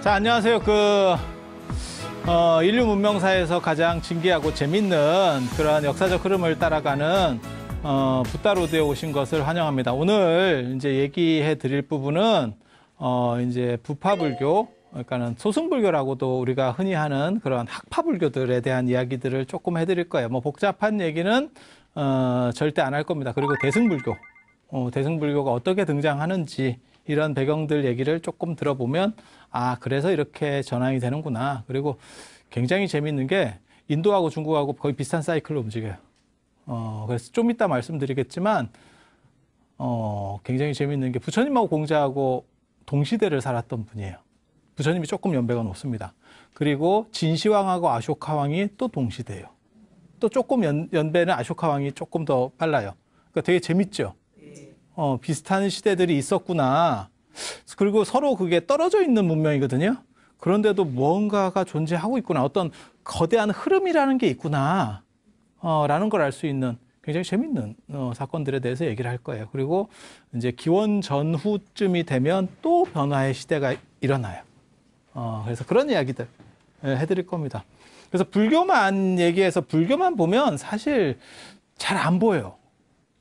자, 안녕하세요. 그 어, 인류 문명사에서 가장 진기하고 재밌는 그러한 역사적 흐름을 따라가는 어, 붓다로드에 오신 것을 환영합니다. 오늘 이제 얘기해 드릴 부분은 어, 이제 부파불교 그러니까는 소승불교라고도 우리가 흔히 하는 그런 학파불교들에 대한 이야기들을 조금 해드릴 거예요. 뭐 복잡한 얘기는 어, 절대 안 할 겁니다. 그리고 대승불교, 어, 대승불교가 어떻게 등장하는지 이런 배경들 얘기를 조금 들어보면 아 그래서 이렇게 전환이 되는구나. 그리고 굉장히 재밌는 게 인도하고 중국하고 거의 비슷한 사이클로 움직여요. 어, 그래서 좀 이따 말씀드리겠지만 어, 굉장히 재밌는 게 부처님하고 공자하고 동시대를 살았던 분이에요. 부처님이 조금 연배가 높습니다. 그리고 진시황하고 아쇼카 왕이 또 동시대예요. 또 조금 연, 연배는 아쇼카 왕이 조금 더 빨라요. 그러니까 되게 재밌죠. 어, 비슷한 시대들이 있었구나. 그리고 서로 그게 떨어져 있는 문명이거든요. 그런데도 뭔가가 존재하고 있구나. 어떤 거대한 흐름이라는 게 있구나. 어, 라는 걸 알 수 있는 굉장히 재밌는 어, 사건들에 대해서 얘기를 할 거예요. 그리고 이제 기원 전후쯤이 되면 또 변화의 시대가 일어나요. 어, 그래서 그런 이야기들 예, 해드릴 겁니다. 그래서 불교만 얘기해서 불교만 보면 사실 잘 안 보여요.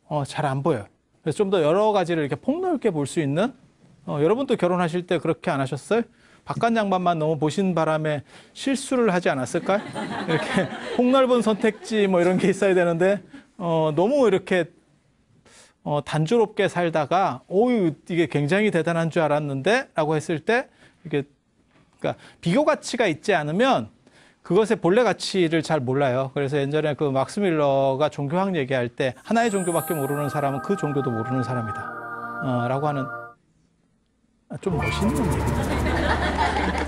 어, 잘 안 보여요. 그래서 좀 더 여러 가지를 이렇게 폭넓게 볼 수 있는 어, 여러분도 결혼하실 때 그렇게 안 하셨어요? 바깥 양반만 너무 보신 바람에 실수를 하지 않았을까요? 이렇게 폭넓은 선택지 뭐 이런 게 있어야 되는데 어, 너무 이렇게 어, 단조롭게 살다가 오유 이게 굉장히 대단한 줄 알았는데라고 했을 때 이게 그러니까 비교 가치가 있지 않으면 그것의 본래 가치를 잘 몰라요. 그래서 예전에 그 막스 밀러가 종교학 얘기할 때 하나의 종교밖에 모르는 사람은 그 종교도 모르는 사람이다. 어, 라고 하는 아, 좀 멋있는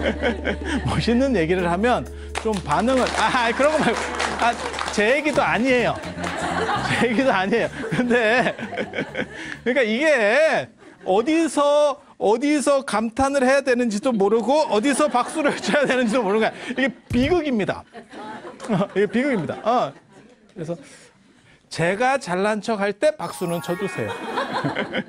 얘기. 멋있는 얘기를 하면 좀 반응을 아, 아 그런 거 말고 아, 제 얘기도 아니에요. 제 얘기도 아니에요. 근데 그러니까 이게 어디서 어디서 감탄을 해야 되는지도 모르고 어디서 박수를 쳐야 되는지도 모르는 거야. 이게 비극입니다. 어, 이게 비극입니다. 어. 그래서 제가 잘난 척할 때 박수는 쳐주세요.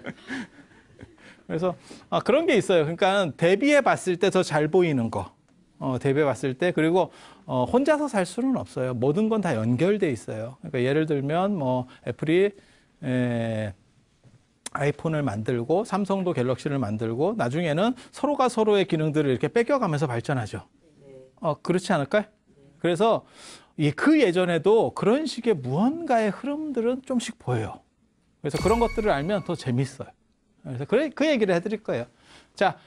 그래서 아, 그런 게 있어요. 그러니까 대비해 봤을 때 더 잘 보이는 거. 어, 대비해 봤을 때 그리고 어, 혼자서 살 수는 없어요. 모든 건 다 연결돼 있어요. 그러니까 예를 들면 뭐 애플이 에, 아이폰을 만들고 삼성도 갤럭시를 만들고 나중에는 서로가 서로의 기능들을 이렇게 뺏겨가면서 발전하죠. 네. 어, 그렇지 않을까요? 그래서 그 예전에도 그런 식의 무언가의 흐름들은 좀씩 보여요. 그래서 그런 것들을 알면 더 재밌어요. 그래서 그, 그 얘기를 해드릴 거예요. 자,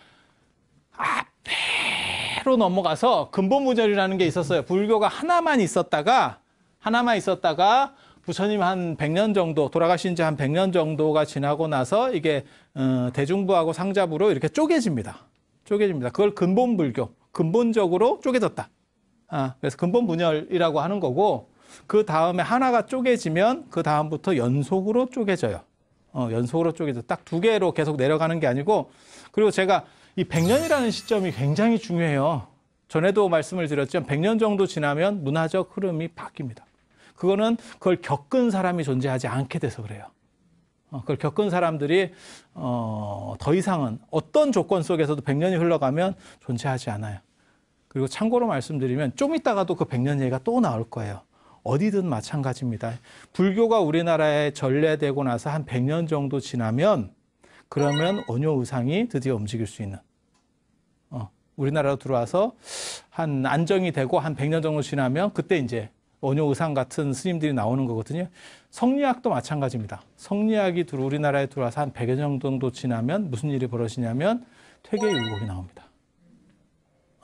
앞으로 넘어가서 근본 무절이라는 게 있었어요. 불교가 하나만 있었다가 하나만 있었다가 부처님 한 100년 정도 돌아가신 지 한 100년 정도가 지나고 나서 이게 어, 대중부하고 상자부로 이렇게 쪼개집니다. 쪼개집니다. 그걸 근본 불교, 근본적으로 쪼개졌다. 아, 그래서 근본 분열이라고 하는 거고 그 다음에 하나가 쪼개지면 그 다음부터 연속으로 쪼개져요. 어, 연속으로 쪼개져. 딱 두 개로 계속 내려가는 게 아니고 그리고 제가 이 100년이라는 시점이 굉장히 중요해요. 전에도 말씀을 드렸지만 100년 정도 지나면 문화적 흐름이 바뀝니다. 그거는 그걸 겪은 사람이 존재하지 않게 돼서 그래요. 어, 그걸 겪은 사람들이 어, 더 이상은 어떤 조건 속에서도 100년이 흘러가면 존재하지 않아요. 그리고 참고로 말씀드리면 좀 있다가도 그 100년 얘기가 또 나올 거예요. 어디든 마찬가지입니다. 불교가 우리나라에 전래되고 나서 한 100년 정도 지나면 그러면 원효 의상이 드디어 움직일 수 있는 어, 우리나라로 들어와서 한 안정이 되고 한 100년 정도 지나면 그때 이제 원효 의상 같은 스님들이 나오는 거거든요. 성리학도 마찬가지입니다. 성리학이 우리나라에 들어와서 한 100여 년 정도 지나면 무슨 일이 벌어지냐면 퇴계 율곡이 나옵니다.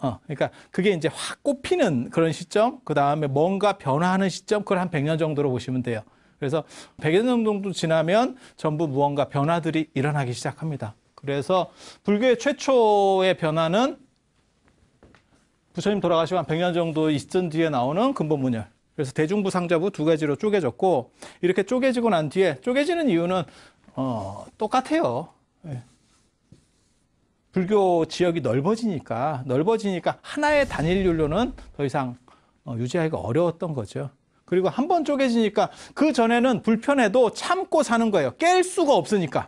어, 그러니까 그게 이제 확 꼽히는 그런 시점, 그 다음에 뭔가 변화하는 시점, 그걸 한 100년 정도로 보시면 돼요. 그래서 100여 년 정도 지나면 전부 무언가 변화들이 일어나기 시작합니다. 그래서 불교의 최초의 변화는 부처님 돌아가시면 100년 정도 있던 뒤에 나오는 근본문열. 그래서 대중부 상자부 두 가지로 쪼개졌고 이렇게 쪼개지고 난 뒤에 쪼개지는 이유는 어, 똑같아요. 예. 불교 지역이 넓어지니까 넓어지니까 하나의 단일 율로는 더 이상 어, 유지하기가 어려웠던 거죠. 그리고 한 번 쪼개지니까 그 전에는 불편해도 참고 사는 거예요. 깰 수가 없으니까.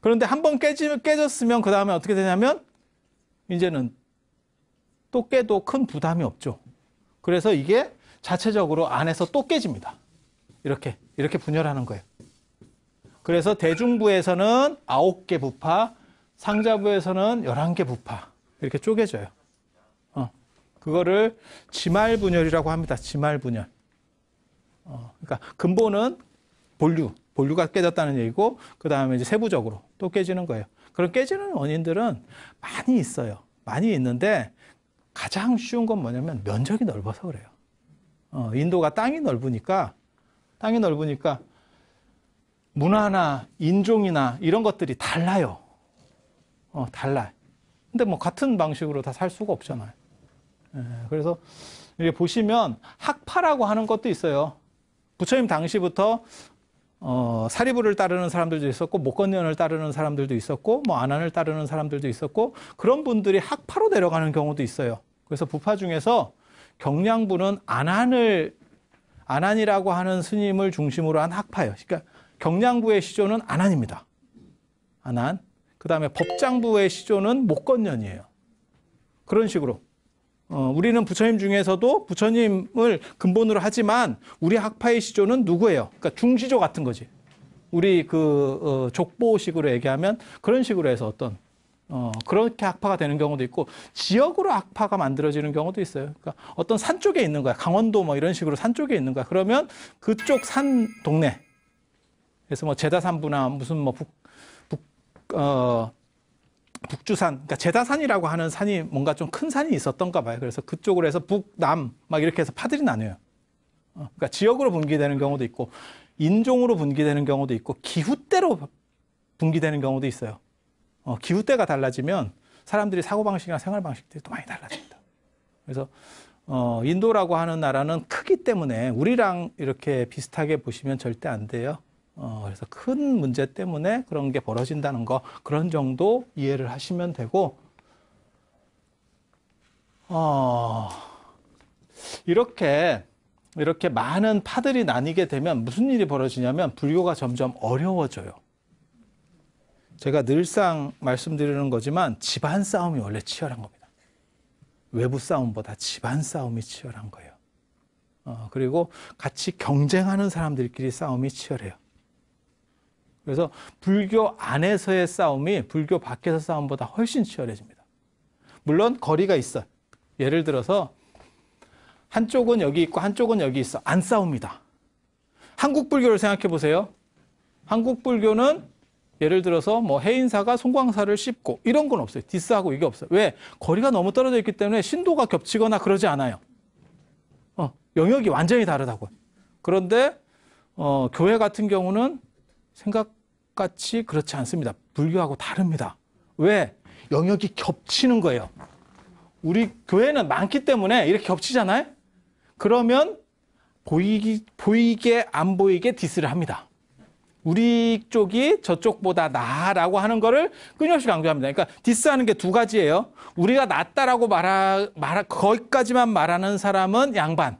그런데 한 번 깨졌으면 그 다음에 어떻게 되냐면 이제는 또 깨도 큰 부담이 없죠. 그래서 이게 자체적으로 안에서 또 깨집니다. 이렇게 이렇게 분열하는 거예요. 그래서 대중부에서는 9개 부파, 상자부에서는 11개 부파 이렇게 쪼개져요. 어, 그거를 지말 분열이라고 합니다. 지말 분열. 어, 그러니까 근본은 본류, 본류가 깨졌다는 얘기고 그 다음에 이제 세부적으로 또 깨지는 거예요. 그런 깨지는 원인들은 많이 있어요. 많이 있는데 가장 쉬운 건 뭐냐면 면적이 넓어서 그래요. 어, 인도가 땅이 넓으니까 땅이 넓으니까 문화나 인종이나 이런 것들이 달라요. 어, 달라. 근데 뭐 같은 방식으로 다 살 수가 없잖아요. 예, 그래서 이렇게 보시면 학파라고 하는 것도 있어요. 부처님 당시부터 어, 사리부를 따르는 사람들도 있었고 목건년을 따르는 사람들도 있었고 뭐 안한을 따르는 사람들도 있었고 그런 분들이 학파로 내려가는 경우도 있어요. 그래서 부파 중에서 경량부는 안한을 안한이라고 하는 스님을 중심으로 한 학파예요. 그러니까 경량부의 시조는 안한입니다. 안한. 그다음에 법장부의 시조는 목건년이에요. 그런 식으로 어, 우리는 부처님 중에서도 부처님을 근본으로 하지만 우리 학파의 시조는 누구예요? 그러니까 중시조 같은 거지. 우리 그 어, 족보식으로 얘기하면 그런 식으로 해서 어떤 어, 그렇게 악파가 되는 경우도 있고 지역으로 악파가 만들어지는 경우도 있어요. 그러니까 어떤 산 쪽에 있는 거야. 강원도 뭐 이런 식으로 산 쪽에 있는 거야. 그러면 그쪽 산 동네 그래서 뭐 제다산부나 무슨 뭐북북어 북주산 그러니까 제다산이라고 하는 산이 뭔가 좀 큰 산이 있었던가 봐요. 그래서 그쪽으로 해서 북남 막 이렇게 해서 파들이 나뉘어요. 어, 그러니까 지역으로 분기되는 경우도 있고 인종으로 분기되는 경우도 있고 기후대로 분기되는 경우도 있어요. 어, 기후대가 달라지면 사람들이 사고방식이나 생활방식들이 또 많이 달라집니다. 그래서 어, 인도라고 하는 나라는 크기 때문에 우리랑 이렇게 비슷하게 보시면 절대 안 돼요. 어, 그래서 큰 문제 때문에 그런 게 벌어진다는 거 그런 정도 이해를 하시면 되고 어, 이렇게 이렇게 많은 파들이 나뉘게 되면 무슨 일이 벌어지냐면 불교가 점점 어려워져요. 제가 늘상 말씀드리는 거지만 집안 싸움이 원래 치열한 겁니다. 외부 싸움보다 집안 싸움이 치열한 거예요. 어, 그리고 같이 경쟁하는 사람들끼리 싸움이 치열해요. 그래서 불교 안에서의 싸움이 불교 밖에서 싸움보다 훨씬 치열해집니다. 물론 거리가 있어요. 예를 들어서 한쪽은 여기 있고 한쪽은 여기 있어. 안 싸웁니다. 한국 불교를 생각해 보세요. 한국 불교는 예를 들어서 뭐 해인사가 송광사를 씹고 이런 건 없어요. 디스하고 이게 없어요. 왜? 거리가 너무 떨어져 있기 때문에 신도가 겹치거나 그러지 않아요. 어, 영역이 완전히 다르다고. 그런데 어, 교회 같은 경우는 생각같이 그렇지 않습니다. 불교하고 다릅니다. 왜? 영역이 겹치는 거예요. 우리 교회는 많기 때문에 이렇게 겹치잖아요. 그러면 보이기, 보이게 안 보이게 디스를 합니다. 우리 쪽이 저쪽보다 나라고 하는 거를 끊임없이 강조합니다. 그러니까 디스하는 게 두 가지예요. 우리가 낫다라고 말하, 말하, 거기까지만 말하는 사람은 양반.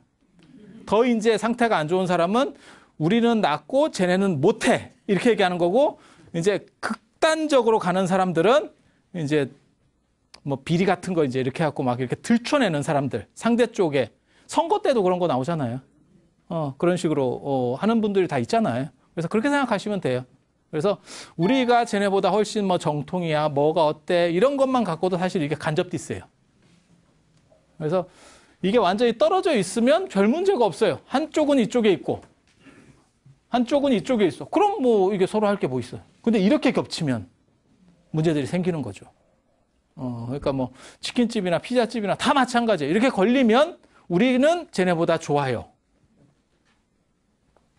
더 이제 상태가 안 좋은 사람은 우리는 낫고 쟤네는 못해. 이렇게 얘기하는 거고, 이제 극단적으로 가는 사람들은 이제 뭐 비리 같은 거 이제 이렇게 해갖고 막 이렇게 들춰내는 사람들, 상대 쪽에. 선거 때도 그런 거 나오잖아요. 어, 그런 식으로 어, 하는 분들이 다 있잖아요. 그래서 그렇게 생각하시면 돼요. 그래서 우리가 쟤네보다 훨씬 뭐 정통이야, 뭐가 어때 이런 것만 갖고도 사실 이게 간접디스예요. 그래서 이게 완전히 떨어져 있으면 별 문제가 없어요. 한쪽은 이쪽에 있고 한쪽은 이쪽에 있어. 그럼 뭐 이게 서로 할 게 뭐 있어요. 근데 이렇게 겹치면 문제들이 생기는 거죠. 어, 그러니까 뭐 치킨집이나 피자집이나 다 마찬가지예요. 이렇게 걸리면 우리는 쟤네보다 좋아요.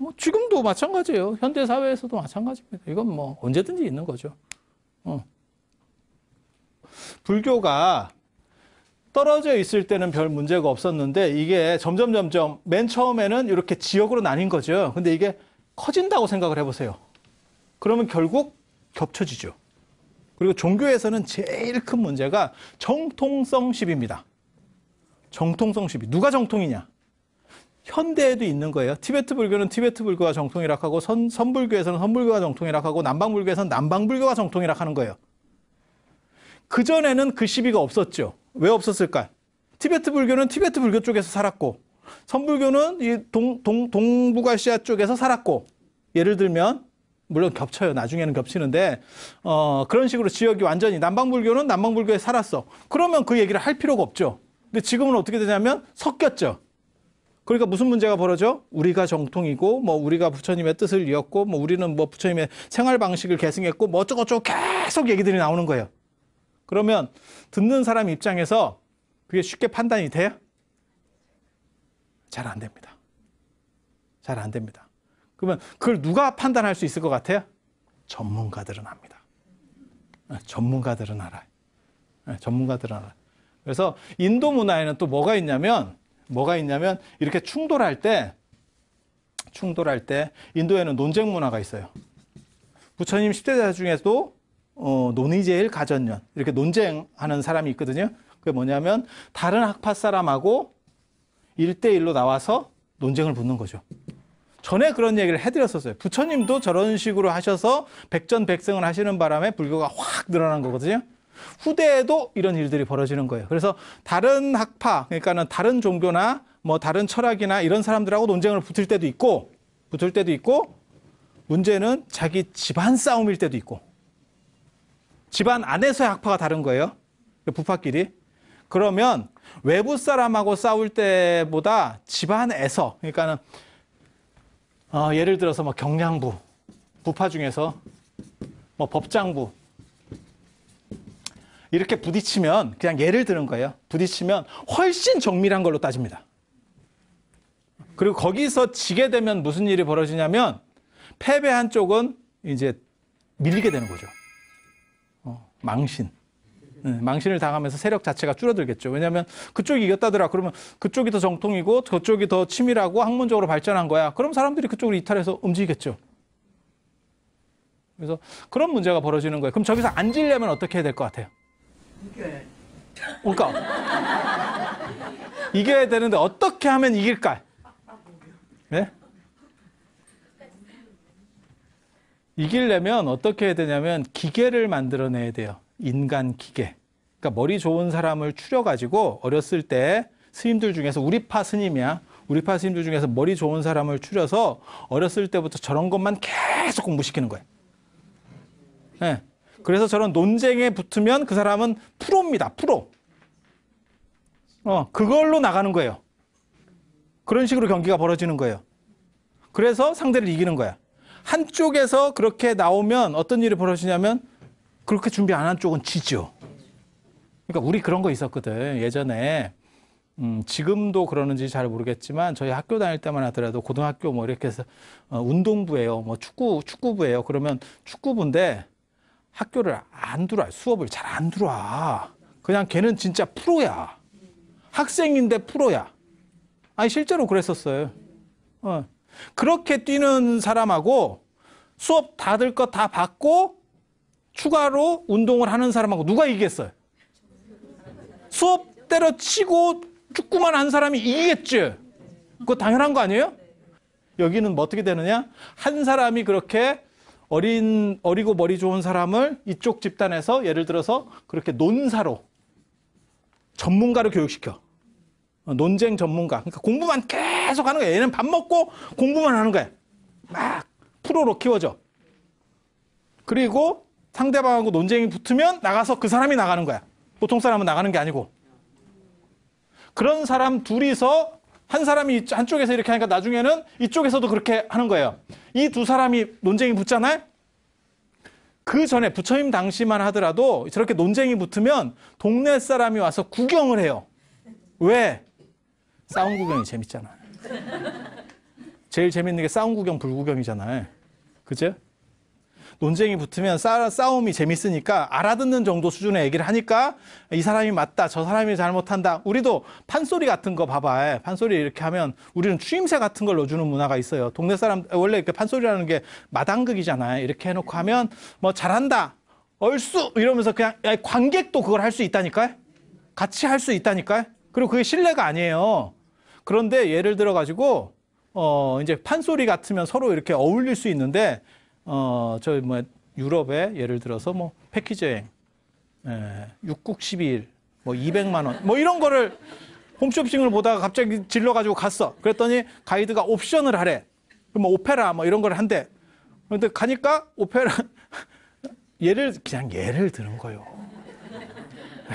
뭐 지금도 마찬가지예요. 현대 사회에서도 마찬가지입니다. 이건 뭐 언제든지 있는 거죠. 어. 불교가 떨어져 있을 때는 별 문제가 없었는데 이게 점점 점점 맨 처음에는 이렇게 지역으로 나뉜 거죠. 근데 이게 커진다고 생각을 해보세요. 그러면 결국 겹쳐지죠. 그리고 종교에서는 제일 큰 문제가 정통성 시비입니다. 정통성 시비. 누가 정통이냐? 현대에도 있는 거예요. 티베트 불교는 티베트 불교가 정통이라 하고 선, 선불교에서는 선불교가 정통이라 하고 남방불교에서는 남방불교가 정통이라 하는 거예요. 그전에는 그 시비가 없었죠. 왜 없었을까? 티베트 불교는 티베트 불교 쪽에서 살았고 선불교는 이 동, 동, 동북아시아 쪽에서 살았고 예를 들면 물론 겹쳐요. 나중에는 겹치는데 어, 그런 식으로 지역이 완전히 남방불교는 남방불교에 살았어. 그러면 그 얘기를 할 필요가 없죠. 근데 지금은 어떻게 되냐면 섞였죠. 그러니까 무슨 문제가 벌어져? 우리가 정통이고 뭐 우리가 부처님의 뜻을 이었고 뭐 우리는 뭐 부처님의 생활 방식을 계승했고 뭐 어쩌고저쩌고 계속 얘기들이 나오는 거예요. 그러면 듣는 사람 입장에서 그게 쉽게 판단이 돼요? 잘 안 됩니다. 잘 안 됩니다. 그러면 그걸 누가 판단할 수 있을 것 같아요? 전문가들은 압니다. 네, 전문가들은 알아요. 네, 전문가들은 알아요. 그래서 인도 문화에는 또 뭐가 있냐면 뭐가 있냐면 이렇게 충돌할 때 충돌할 때 인도에는 논쟁 문화가 있어요. 부처님 10대자 중에서도 어, 논의제일 가전년 이렇게 논쟁하는 사람이 있거든요. 그게 뭐냐면 다른 학파 사람하고 일대일로 나와서 논쟁을 붙는 거죠. 전에 그런 얘기를 해드렸었어요. 부처님도 저런 식으로 하셔서 백전백승을 하시는 바람에 불교가 확 늘어난 거거든요. 후대에도 이런 일들이 벌어지는 거예요. 그래서 다른 학파, 그러니까는 다른 종교나 뭐 다른 철학이나 이런 사람들하고 논쟁을 붙을 때도 있고, 붙을 때도 있고, 문제는 자기 집안 싸움일 때도 있고, 집안 안에서의 학파가 다른 거예요. 그 부파끼리. 그러면 외부 사람하고 싸울 때보다 집안에서, 그러니까는 어, 예를 들어서 뭐 경량부, 부파 중에서 뭐 법장부, 이렇게 부딪히면 그냥 예를 드는 거예요. 부딪히면 훨씬 정밀한 걸로 따집니다. 그리고 거기서 지게 되면 무슨 일이 벌어지냐면 패배한 쪽은 이제 밀리게 되는 거죠. 어, 망신. 네, 망신을 당하면서 세력 자체가 줄어들겠죠. 왜냐하면 그쪽이 이겼다더라. 그러면 그쪽이 더 정통이고 그쪽이 더 치밀하고 학문적으로 발전한 거야. 그럼 사람들이 그쪽으로 이탈해서 움직이겠죠. 그래서 그런 문제가 벌어지는 거예요. 그럼 저기서 앉으려면 어떻게 해야 될 것 같아요? 이겨야 그러니까 이겨야 되는데 어떻게 하면 이길까? 네? 이기려면 어떻게 해야 되냐면 기계를 만들어내야 돼요. 인간 기계. 그러니까 머리 좋은 사람을 추려가지고 어렸을 때 스님들 중에서 우리 파 스님이야. 우리 파 스님들 중에서 머리 좋은 사람을 추려서 어렸을 때부터 저런 것만 계속 공부시키는 거예요. 네. 그래서 저런 논쟁에 붙으면 그 사람은 프로입니다. 프로. 어, 그걸로 나가는 거예요. 그런 식으로 경기가 벌어지는 거예요. 그래서 상대를 이기는 거야. 한쪽에서 그렇게 나오면 어떤 일이 벌어지냐면 그렇게 준비 안 한 쪽은 지죠. 그러니까 우리 그런 거 있었거든. 예전에 음, 지금도 그러는지 잘 모르겠지만 저희 학교 다닐 때만 하더라도 고등학교 뭐 이렇게 해서 어, 운동부예요. 뭐 축구 축구부예요. 그러면 축구부인데 학교를 안 들어와 수업을 잘 안 들어와 그냥 걔는 진짜 프로야 학생인데 프로야 아니 실제로 그랬었어요 어. 그렇게 뛰는 사람하고 수업 다들 거다 받고 추가로 운동을 하는 사람하고 누가 이기겠어요 수업 때려치고 축구만 한 사람이 이기겠지 그거 당연한 거 아니에요? 여기는 뭐 어떻게 되느냐 한 사람이 그렇게 어린 어리고 머리 좋은 사람을 이쪽 집단에서 예를 들어서 그렇게 논사로 전문가로 교육시켜. 어, 논쟁 전문가. 그러니까 공부만 계속 하는 거야. 얘는 밥 먹고 공부만 하는 거야. 막 프로로 키워져. 그리고 상대방하고 논쟁이 붙으면 나가서 그 사람이 나가는 거야. 보통 사람은 나가는 게 아니고. 그런 사람 둘이서 한 사람이 한쪽에서 이렇게 하니까 나중에는 이쪽에서도 그렇게 하는 거예요. 이 두 사람이 논쟁이 붙잖아요. 그 전에 부처님 당시만 하더라도 저렇게 논쟁이 붙으면 동네 사람이 와서 구경을 해요. 왜? 싸움 구경이 재밌잖아. 제일 재밌는 게 싸움 구경, 불구경이잖아요. 그죠? 논쟁이 붙으면 싸, 움이 재밌으니까 알아듣는 정도 수준의 얘기를 하니까 이 사람이 맞다, 저 사람이 잘못한다. 우리도 판소리 같은 거 봐봐. 예, 판소리 이렇게 하면 우리는 추임새 같은 걸 넣어주는 문화가 있어요. 동네 사람 원래 이렇게 판소리라는 게 마당극이잖아요. 이렇게 해놓고 하면 뭐 잘한다, 얼쑤 이러면서 그냥 관객도 그걸 할 수 있다니까요. 같이 할 수 있다니까요. 그리고 그게 신뢰가 아니에요. 그런데 예를 들어 가지고 어 이제 판소리 같으면 서로 이렇게 어울릴 수 있는데 어, 저희 뭐 유럽에 예를 들어서 뭐 패키지 여행, 예, 6국 12일, 뭐 200만 원, 뭐 이런 거를 홈쇼핑을 보다가 갑자기 질러가지고 갔어. 그랬더니 가이드가 옵션을 하래. 그럼 뭐 오페라 뭐 이런 걸 한대. 그런데 가니까 오페라, 예를, 그냥 예를 드는 거예요.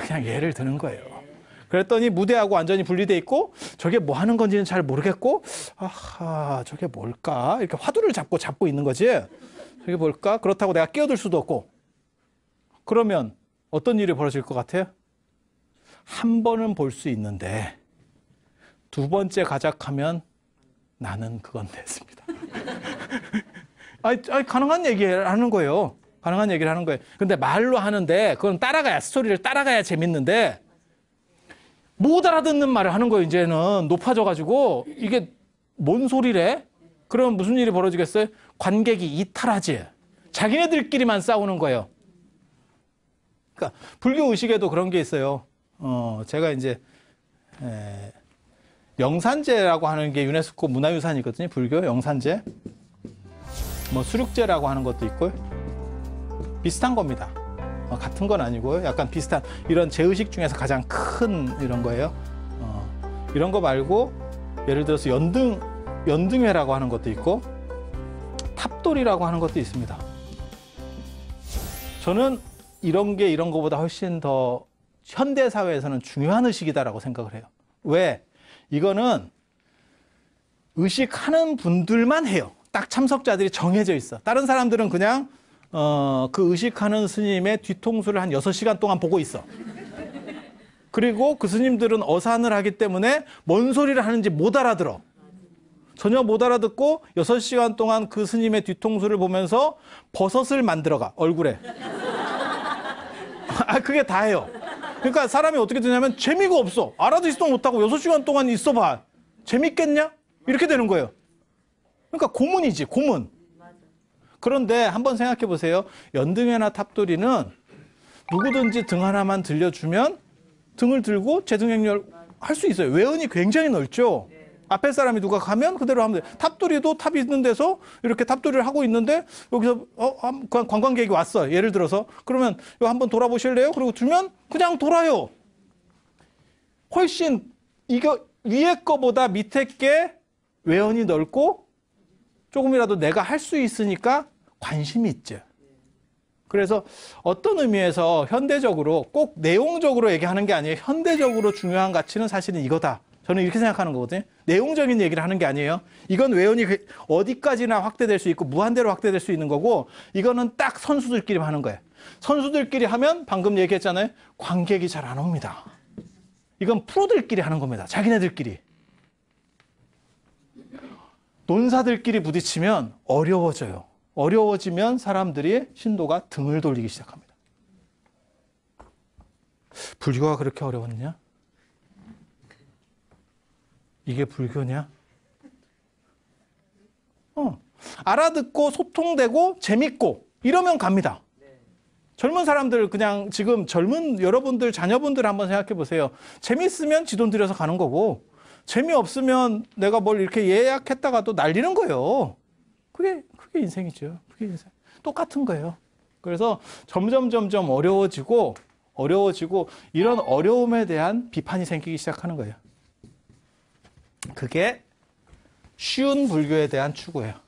그냥 예를 드는 거예요. 그랬더니 무대하고 완전히 분리돼 있고 저게 뭐 하는 건지는 잘 모르겠고 아하 저게 뭘까 이렇게 화두를 잡고 잡고 있는 거지 저게 뭘까 그렇다고 내가 끼어들 수도 없고 그러면 어떤 일이 벌어질 것 같아요? 한 번은 볼 수 있는데 두 번째 가작하면 나는 그건 됐습니다. 아니, 아니, 가능한 얘기를 하는 거예요. 가능한 얘기를 하는 거예요. 근데 말로 하는데 그건 따라가야 스토리를 따라가야 재밌는데 못 알아듣는 말을 하는 거예요. 이제는 높아져가지고 이게 뭔 소리래? 그럼 무슨 일이 벌어지겠어요? 관객이 이탈하지. 자기네들끼리만 싸우는 거예요. 그러니까 불교 의식에도 그런 게 있어요. 어, 제가 이제 에, 영산제라고 하는 게 유네스코 문화유산이거든요. 불교 영산제. 뭐 수륙제라고 하는 것도 있고요. 비슷한 겁니다. 뭐 같은 건 아니고요. 약간 비슷한 이런 제의식 중에서 가장 큰 이런 거예요. 어, 이런 거 말고 예를 들어서 연등 연등회라고 하는 것도 있고 탑돌이라고 하는 것도 있습니다. 저는 이런 게 이런 것보다 훨씬 더 현대 사회에서는 중요한 의식이다라고 생각을 해요. 왜? 이거는 의식하는 분들만 해요. 딱 참석자들이 정해져 있어. 다른 사람들은 그냥 어, 그 의식하는 스님의 뒤통수를 한6 시간 동안 보고 있어. 그리고 그 스님들은 어산을 하기 때문에 뭔 소리를 하는지 못 알아들어. 전혀 못 알아듣고 6 시간 동안 그 스님의 뒤통수를 보면서 버섯을 만들어가, 얼굴에. 아, 그게 다예요. 그러니까 사람이 어떻게 되냐면 재미가 없어. 알아듣지도 못하고 6 시간 동안 있어봐. 재밌겠냐? 이렇게 되는 거예요. 그러니까 고문이지, 고문. 그런데 한번 생각해 보세요. 연등회나 탑돌이는 누구든지 등 하나만 들려주면 등을 들고 재등행렬할 수 있어요. 외연이 굉장히 넓죠. 앞에 사람이 누가 가면 그대로 하면 돼. 요 탑돌이도 탑이 있는 데서 이렇게 탑돌이를 하고 있는데 여기서 어 관광객이 왔어. 예를 들어서 그러면 이거 한번 돌아보실래요? 그리고 두면 그냥 돌아요. 훨씬 이거 위에 거보다 밑에 게 외연이 넓고 조금이라도 내가 할 수 있으니까 관심이 있죠 그래서 어떤 의미에서 현대적으로 꼭 내용적으로 얘기하는 게 아니에요. 현대적으로 중요한 가치는 사실은 이거다. 저는 이렇게 생각하는 거거든요. 내용적인 얘기를 하는 게 아니에요. 이건 외연이 그 어디까지나 확대될 수 있고 무한대로 확대될 수 있는 거고 이거는 딱 선수들끼리 하는 거예요. 선수들끼리 하면 방금 얘기했잖아요. 관객이 잘 안 옵니다. 이건 프로들끼리 하는 겁니다. 자기네들끼리. 논사들끼리 부딪히면 어려워져요. 어려워지면 사람들이 신도가 등을 돌리기 시작합니다. 불교가 그렇게 어려웠냐? 이게 불교냐? 어. 알아듣고 소통되고 재밌고 이러면 갑니다. 젊은 사람들 그냥 지금 젊은 여러분들 자녀분들 한번 생각해 보세요. 재밌으면 지 돈 들여서 가는 거고 재미없으면 내가 뭘 이렇게 예약했다가도 날리는 거예요. 그게, 그게 인생이죠. 그게 인생. 똑같은 거예요. 그래서 점점 점점 어려워지고, 어려워지고, 이런 어려움에 대한 비판이 생기기 시작하는 거예요. 그게 쉬운 불교에 대한 추구예요.